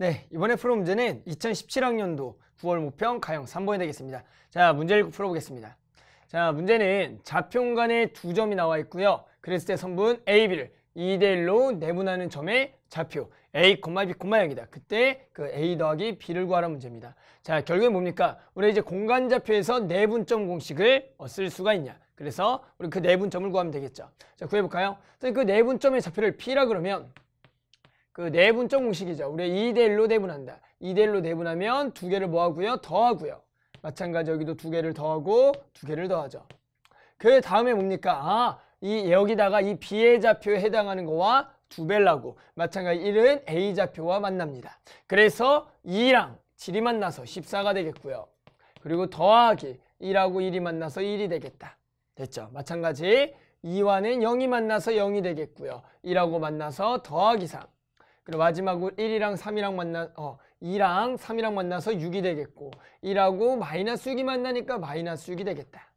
네, 이번에 풀어 문제는 2017학년도 9월 모평 가형 3번이 되겠습니다. 자, 문제 를 풀어보겠습니다. 자, 문제는 좌평 간에 두 점이 나와 있고요. 그랬을 때 선분 AB를 2대 1로 내분하는 점의 좌표 A, B, 0이다. 그때 그 A 더하기 B를 구하라는 문제입니다. 자, 결국엔 뭡니까? 우리 이제 공간 좌표에서 내분점 공식을 어, 쓸 수가 있냐. 그래서 우리 그 내분점을 구하면 되겠죠. 자, 구해볼까요? 그 내분점의 좌표를 P라 그러면 그 내분적 공식이죠. 우리 2대 1로 내분한다. 2대 1로 내분하면 두 개를 뭐 하고요? 더하고요. 마찬가지 여기도 두 개를 더하고 두 개를 더하죠. 그 다음에 뭡니까? 아, 이 여기다가 이 B의 좌표에 해당하는 거와 두 배라고 마찬가지 1은 A 좌표와 만납니다. 그래서 2랑 7이 만나서 14가 되겠고요. 그리고 더하기 1하고 1이 만나서 1이 되겠다. 됐죠? 마찬가지 2와는 0이 만나서 0이 되겠고요. 1하고 만나서 더하기 3. 그리고 마지막으로 1이랑 3이랑 만나 어 2랑 3이랑 만나서 6이 되겠고 2하고 마이너스 6이 만나니까 마이너스 6이 되겠다.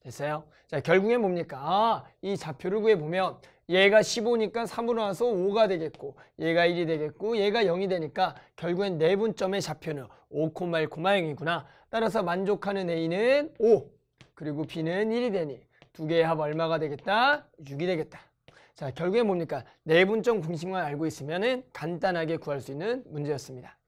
됐어요? 자, 결국엔 뭡니까? 아, 이 좌표를 구해보면 얘가 15니까 3으로 와서 5가 되겠고 얘가 1이 되겠고 얘가 0이 되니까 결국엔 네 분점의 좌표는 5,1,0이구나. 따라서 만족하는 A는 5 그리고 B는 1이 되니 두 개의 합 얼마가 되겠다? 6이 되겠다. 자, 결국에 뭡니까? 내분점 공식만 알고 있으면 간단하게 구할 수 있는 문제였습니다.